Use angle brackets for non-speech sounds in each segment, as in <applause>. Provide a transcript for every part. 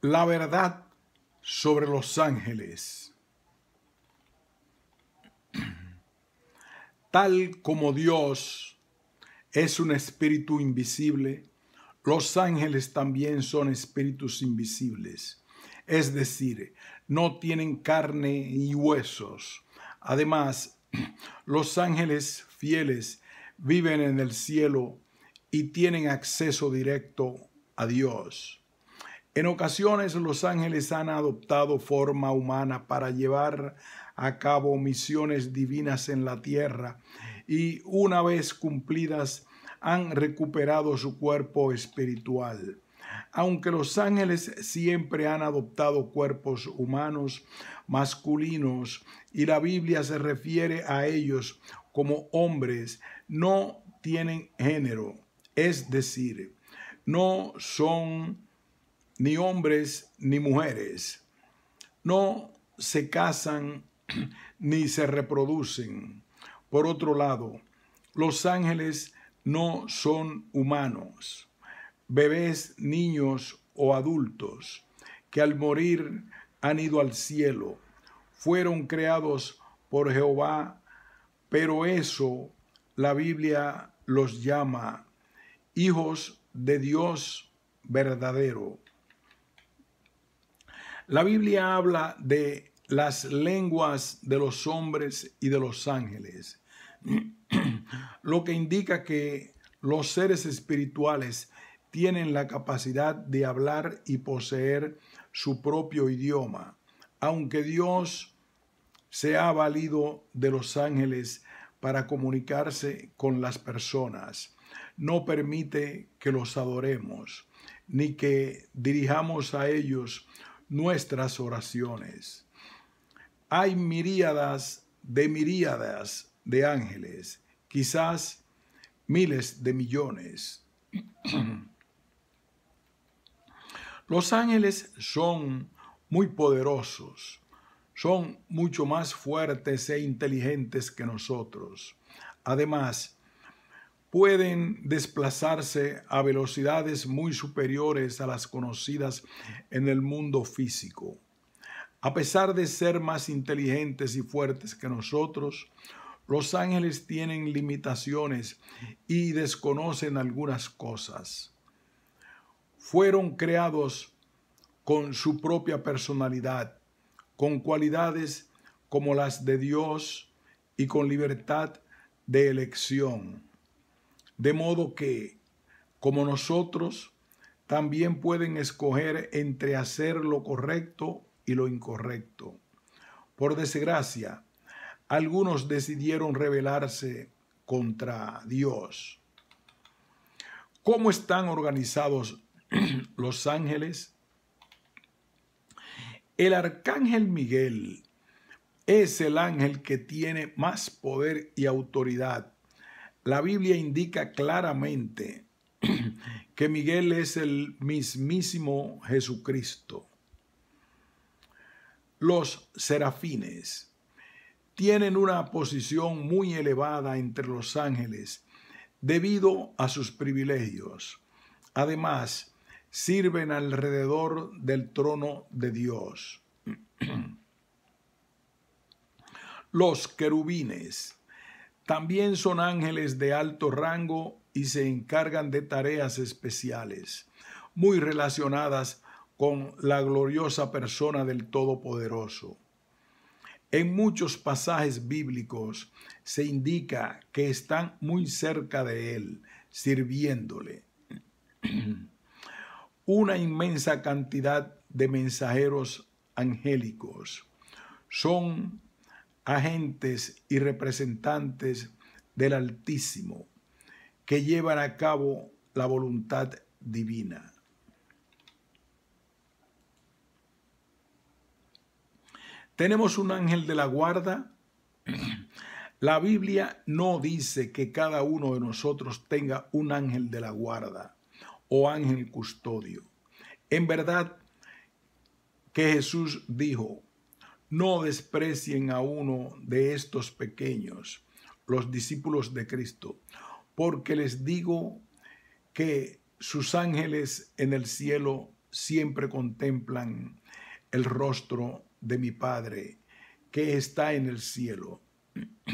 La verdad sobre los ángeles. <clears throat> Tal como Dios es un espíritu invisible, los ángeles también son espíritus invisibles, es decir, no tienen carne y huesos. Además, <clears throat> los ángeles fieles viven en el cielo y tienen acceso directo a Dios. En ocasiones los ángeles han adoptado forma humana para llevar a cabo misiones divinas en la tierra y una vez cumplidas han recuperado su cuerpo espiritual. Aunque los ángeles siempre han adoptado cuerpos humanos masculinos y la Biblia se refiere a ellos como hombres, no tienen género, es decir, no son ni hombres ni mujeres. No se casan <clears throat> ni se reproducen. Por otro lado, los ángeles no son humanos, bebés, niños o adultos, que al morir han ido al cielo. Fueron creados por Jehová, pero eso la Biblia los llama hijos de Dios verdadero. La Biblia habla de las lenguas de los hombres y de los ángeles, <clears throat> lo que indica que los seres espirituales tienen la capacidad de hablar y poseer su propio idioma, aunque Dios se ha valido de los ángeles para comunicarse con las personas. No permite que los adoremos, ni que dirijamos a ellos nuestras oraciones. Hay miríadas de miríadas de ángeles, quizás miles de millones. <clears throat> Los ángeles son muy poderosos, son mucho más fuertes e inteligentes que nosotros. Además, pueden desplazarse a velocidades muy superiores a las conocidas en el mundo físico. A pesar de ser más inteligentes y fuertes que nosotros, los ángeles tienen limitaciones y desconocen algunas cosas. Fueron creados con su propia personalidad, con cualidades como las de Dios y con libertad de elección de modo que, como nosotros, también pueden escoger entre hacer lo correcto y lo incorrecto. Por desgracia, algunos decidieron rebelarse contra Dios. ¿Cómo están organizados <clears throat> los ángeles? El arcángel Miguel es el ángel que tiene más poder y autoridad la Biblia indica claramente <clears throat> que Miguel es el mismísimo Jesucristo. Los serafines tienen una posición muy elevada entre los ángeles debido a sus privilegios. Además, sirven alrededor del trono de Dios. <clears throat> Los querubines también son ángeles de alto rango y se encargan de tareas especiales, muy relacionadas con la gloriosa persona del Todopoderoso. En muchos pasajes bíblicos se indica que están muy cerca de Él, sirviéndole. <clears throat> Una inmensa cantidad de mensajeros angélicos son agentes y representantes del Altísimo que llevan a cabo la voluntad divina. Tenemos un ángel de la guarda. La Biblia no dice que cada uno de nosotros tenga un ángel de la guarda o ángel custodio. En verdad que Jesús dijo, no desprecien a uno de estos pequeños, los discípulos de Cristo, porque les digo que sus ángeles en el cielo siempre contemplan el rostro de mi Padre que está en el cielo. <clears throat>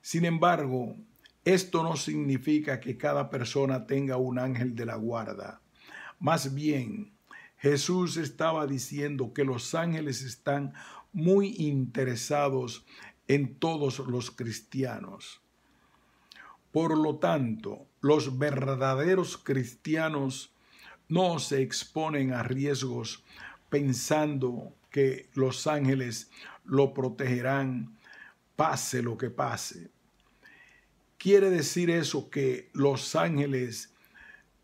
Sin embargo, esto no significa que cada persona tenga un ángel de la guarda. Más bien, Jesús estaba diciendo que los ángeles están muy interesados en todos los cristianos. Por lo tanto, los verdaderos cristianos no se exponen a riesgos pensando que los ángeles lo protegerán pase lo que pase. Quiere decir eso que los ángeles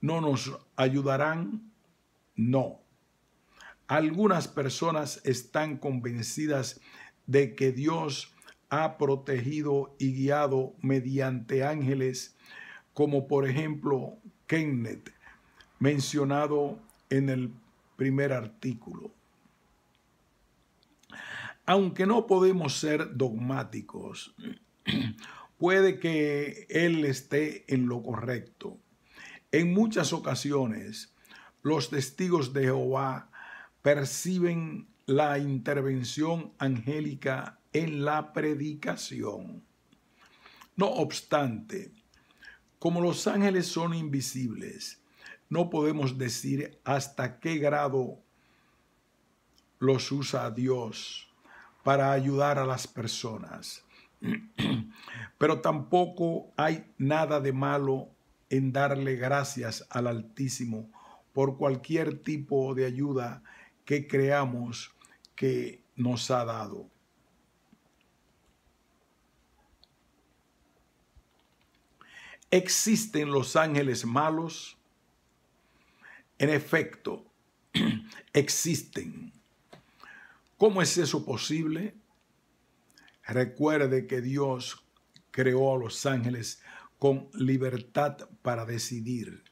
no nos ayudarán? No. Algunas personas están convencidas de que Dios ha protegido y guiado mediante ángeles, como por ejemplo Kenneth, mencionado en el primer artículo. Aunque no podemos ser dogmáticos, <clears throat> puede que él esté en lo correcto. En muchas ocasiones, los testigos de Jehová perciben la intervención angélica en la predicación. No obstante, como los ángeles son invisibles, no podemos decir hasta qué grado los usa Dios para ayudar a las personas. <clears throat> Pero tampoco hay nada de malo en darle gracias al Altísimo por cualquier tipo de ayuda que creamos que nos ha dado. ¿Existen los ángeles malos? En efecto, <clears throat> existen. ¿Cómo es eso posible? Recuerde que Dios creó a los ángeles con libertad para decidir.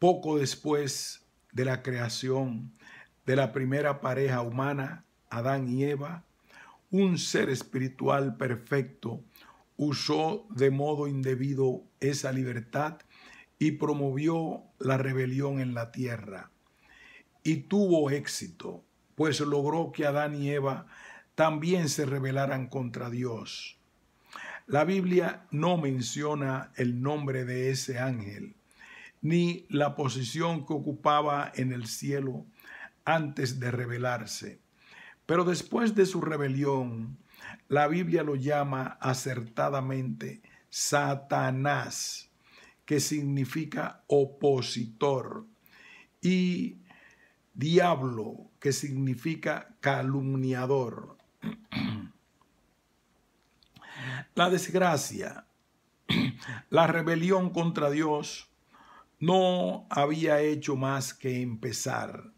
Poco después de la creación, de la primera pareja humana, Adán y Eva, un ser espiritual perfecto usó de modo indebido esa libertad y promovió la rebelión en la tierra. Y tuvo éxito, pues logró que Adán y Eva también se rebelaran contra Dios. La Biblia no menciona el nombre de ese ángel, ni la posición que ocupaba en el cielo, antes de rebelarse. Pero después de su rebelión, la Biblia lo llama acertadamente Satanás, que significa opositor, y diablo, que significa calumniador. <clears throat> La desgracia, <clears throat> la rebelión contra Dios no había hecho más que empezar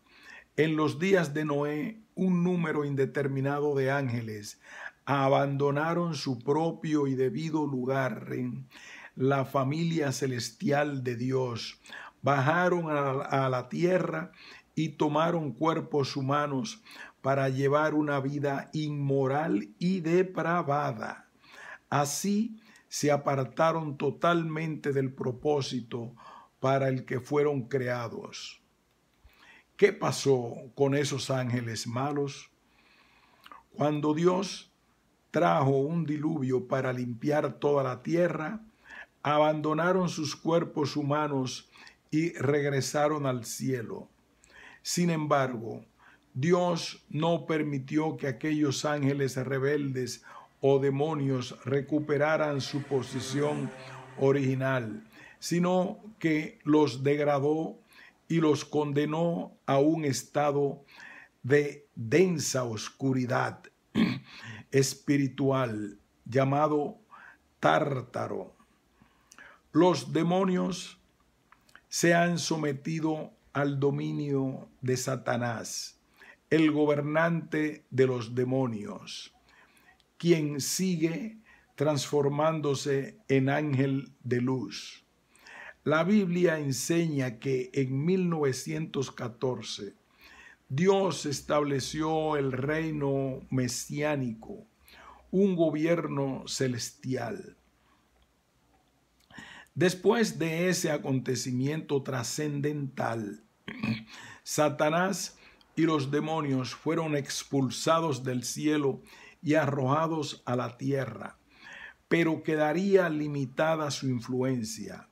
en los días de Noé un número indeterminado de ángeles abandonaron su propio y debido lugar en la familia celestial de Dios, bajaron a la, tierra y tomaron cuerpos humanos para llevar una vida inmoral y depravada. Así se apartaron totalmente del propósito para el que fueron creados. ¿Qué pasó con esos ángeles malos? Cuando Dios trajo un diluvio para limpiar toda la tierra, abandonaron sus cuerpos humanos y regresaron al cielo. Sin embargo, Dios no permitió que aquellos ángeles rebeldes o demonios recuperaran su posición original, sino que los degradó y los condenó a un estado de densa oscuridad espiritual llamado tártaro. Los demonios se han sometido al dominio de Satanás, el gobernante de los demonios, quien sigue transformándose en ángel de luz. La Biblia enseña que en 1914 Dios estableció el reino mesiánico, un gobierno celestial. Después de ese acontecimiento trascendental, <clears throat> Satanás y los demonios fueron expulsados del cielo y arrojados a la tierra, pero quedaría limitada su influencia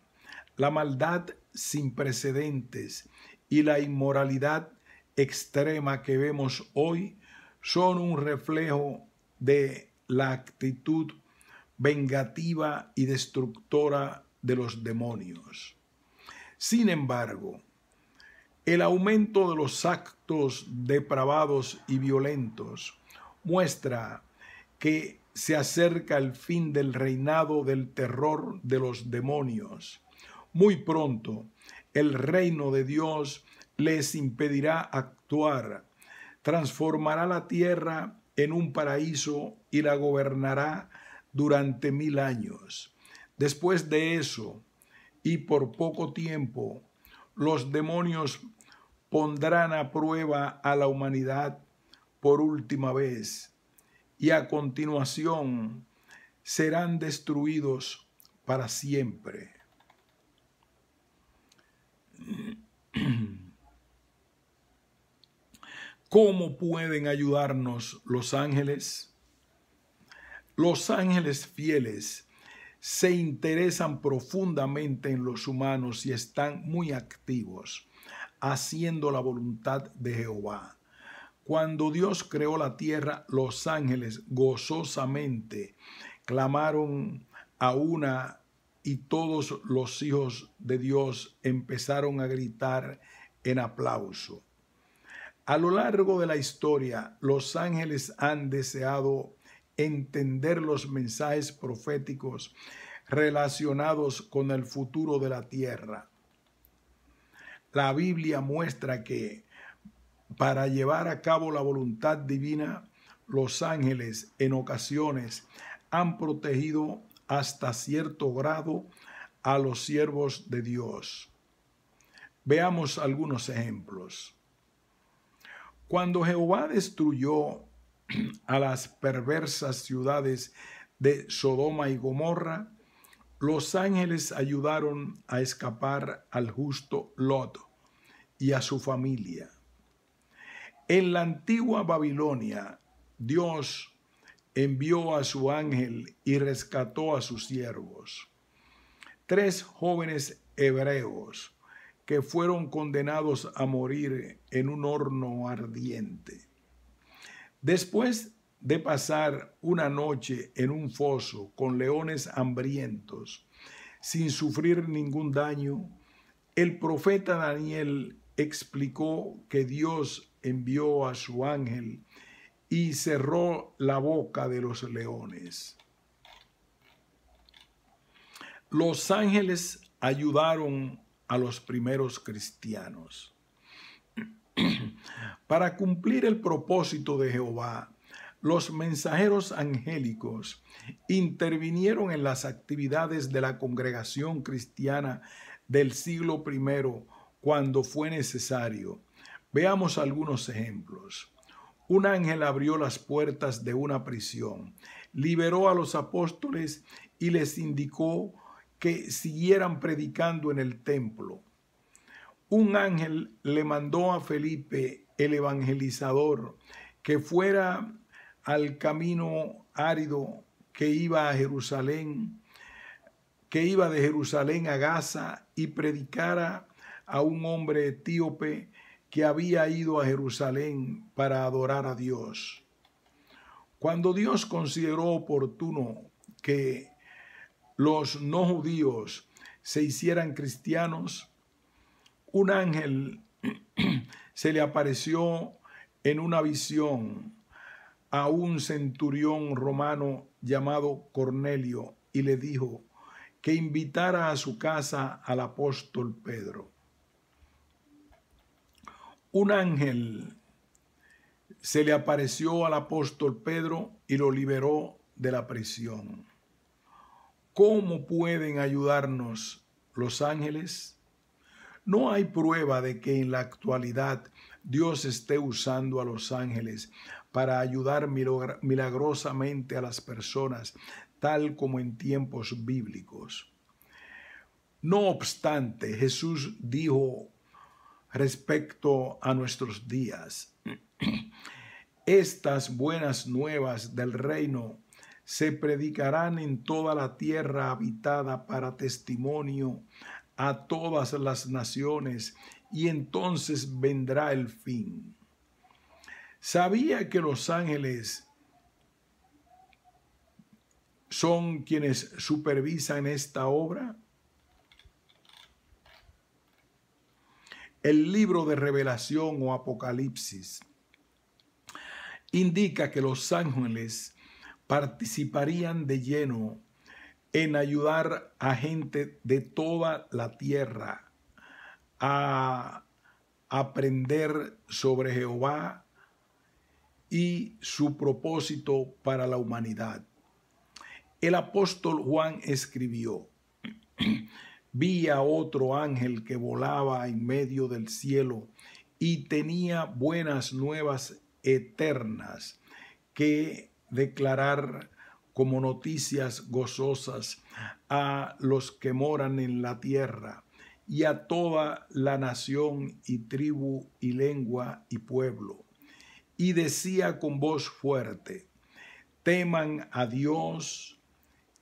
la maldad sin precedentes y la inmoralidad extrema que vemos hoy son un reflejo de la actitud vengativa y destructora de los demonios. Sin embargo, el aumento de los actos depravados y violentos muestra que se acerca el fin del reinado del terror de los demonios muy pronto el reino de Dios les impedirá actuar, transformará la tierra en un paraíso y la gobernará durante mil años. Después de eso, y por poco tiempo, los demonios pondrán a prueba a la humanidad por última vez y a continuación serán destruidos para siempre. ¿Cómo pueden ayudarnos los ángeles? Los ángeles fieles se interesan profundamente en los humanos y están muy activos, haciendo la voluntad de Jehová. Cuando Dios creó la tierra, los ángeles gozosamente clamaron a una y todos los hijos de Dios empezaron a gritar en aplauso. A lo largo de la historia, los ángeles han deseado entender los mensajes proféticos relacionados con el futuro de la tierra. La Biblia muestra que para llevar a cabo la voluntad divina, los ángeles en ocasiones han protegido hasta cierto grado a los siervos de Dios. Veamos algunos ejemplos. Cuando Jehová destruyó <clears throat> a las perversas ciudades de Sodoma y Gomorra, los ángeles ayudaron a escapar al justo Lot y a su familia. En la antigua Babilonia, Dios envió a su ángel y rescató a sus siervos. Tres jóvenes hebreos que fueron condenados a morir en un horno ardiente. Después de pasar una noche en un foso con leones hambrientos, sin sufrir ningún daño, el profeta Daniel explicó que Dios envió a su ángel y cerró la boca de los leones. Los ángeles ayudaron a los primeros cristianos. <clears throat> Para cumplir el propósito de Jehová, los mensajeros angélicos intervinieron en las actividades de la congregación cristiana del siglo primero cuando fue necesario. Veamos algunos ejemplos. Un ángel abrió las puertas de una prisión, liberó a los apóstoles y les indicó que siguieran predicando en el templo. Un ángel le mandó a Felipe, el evangelizador, que fuera al camino árido que iba a Jerusalén, que iba de Jerusalén a Gaza y predicara a un hombre etíope que había ido a Jerusalén para adorar a Dios. Cuando Dios consideró oportuno que los no judíos se hicieran cristianos, un ángel <clears throat> se le apareció en una visión a un centurión romano llamado Cornelio y le dijo que invitara a su casa al apóstol Pedro. Un ángel se le apareció al apóstol Pedro y lo liberó de la prisión. ¿Cómo pueden ayudarnos los ángeles? No hay prueba de que en la actualidad Dios esté usando a los ángeles para ayudar milagrosamente a las personas, tal como en tiempos bíblicos. No obstante, Jesús dijo respecto a nuestros días, <clears throat> estas buenas nuevas del reino se predicarán en toda la tierra habitada para testimonio a todas las naciones, y entonces vendrá el fin. Sabía que los ángeles son quienes supervisan esta obra. El libro de revelación o apocalipsis indica que los ángeles participarían de lleno en ayudar a gente de toda la tierra a aprender sobre Jehová y su propósito para la humanidad. El apóstol Juan escribió, <clears throat> vi a otro ángel que volaba en medio del cielo y tenía buenas nuevas eternas que declarar como noticias gozosas a los que moran en la tierra y a toda la nación y tribu y lengua y pueblo. Y decía con voz fuerte, teman a Dios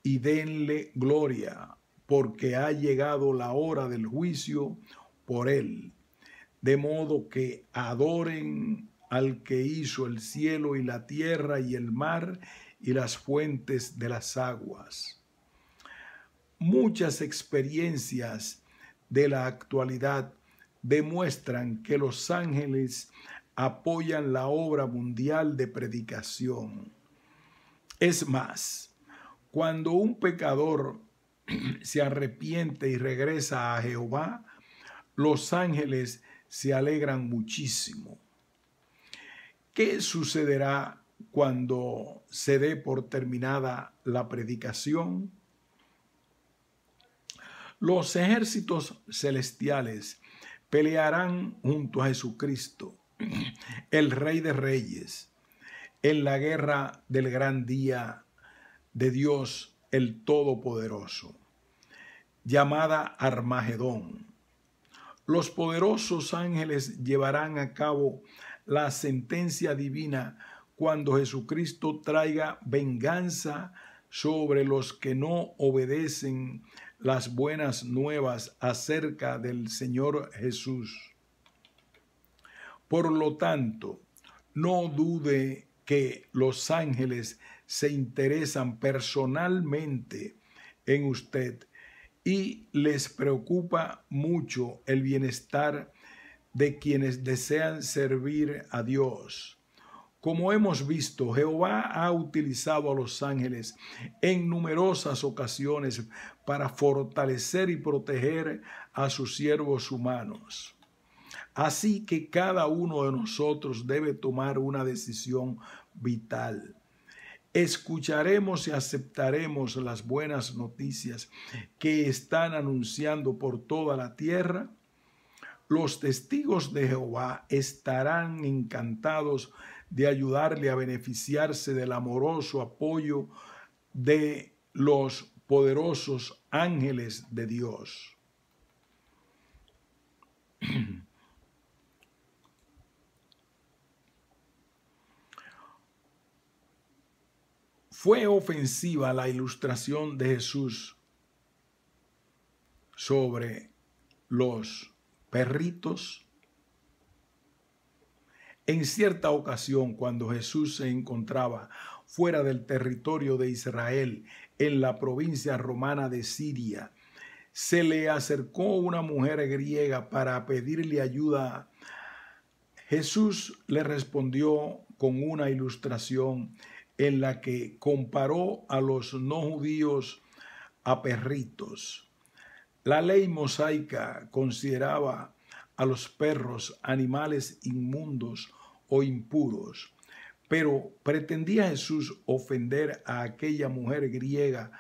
y denle gloria, porque ha llegado la hora del juicio por él, de modo que adoren al que hizo el cielo y la tierra y el mar y las fuentes de las aguas. Muchas experiencias de la actualidad demuestran que los ángeles apoyan la obra mundial de predicación. Es más, cuando un pecador <clears throat> se arrepiente y regresa a Jehová, los ángeles se alegran muchísimo. ¿Qué sucederá cuando se dé por terminada la predicación? Los ejércitos celestiales pelearán junto a Jesucristo, el Rey de Reyes, en la guerra del gran día de Dios el Todopoderoso, llamada Armagedón. Los poderosos ángeles llevarán a cabo la sentencia divina cuando Jesucristo traiga venganza sobre los que no obedecen las buenas nuevas acerca del Señor Jesús. Por lo tanto, no dude que los ángeles se interesan personalmente en usted y les preocupa mucho el bienestar de quienes desean servir a Dios. Como hemos visto, Jehová ha utilizado a los ángeles en numerosas ocasiones para fortalecer y proteger a sus siervos humanos. Así que cada uno de nosotros debe tomar una decisión vital. Escucharemos y aceptaremos las buenas noticias que están anunciando por toda la tierra los testigos de Jehová estarán encantados de ayudarle a beneficiarse del amoroso apoyo de los poderosos ángeles de Dios. Fue ofensiva la ilustración de Jesús sobre los perritos. En cierta ocasión, cuando Jesús se encontraba fuera del territorio de Israel, en la provincia romana de Siria, se le acercó una mujer griega para pedirle ayuda. Jesús le respondió con una ilustración en la que comparó a los no judíos a perritos. La ley mosaica consideraba a los perros animales inmundos o impuros, pero pretendía Jesús ofender a aquella mujer griega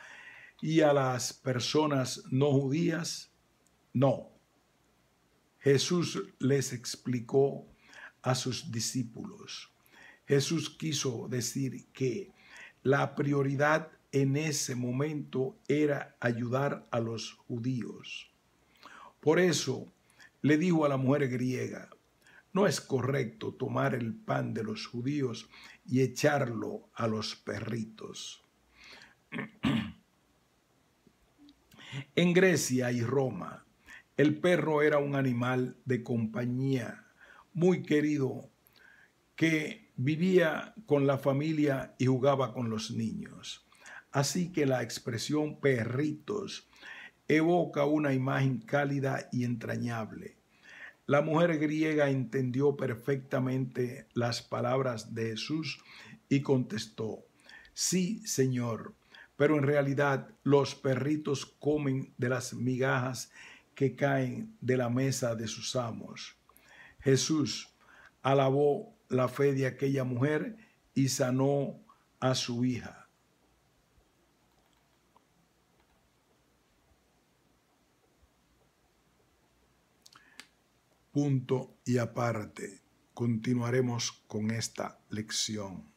y a las personas no judías? No. Jesús les explicó a sus discípulos. Jesús quiso decir que la prioridad en ese momento era ayudar a los judíos. Por eso le dijo a la mujer griega, no es correcto tomar el pan de los judíos y echarlo a los perritos. En Grecia y Roma, el perro era un animal de compañía muy querido que vivía con la familia y jugaba con los niños. Así que la expresión perritos evoca una imagen cálida y entrañable. La mujer griega entendió perfectamente las palabras de Jesús y contestó, sí, Señor, pero en realidad los perritos comen de las migajas que caen de la mesa de sus amos. Jesús alabó la fe de aquella mujer y sanó a su hija. punto y aparte. Continuaremos con esta lección.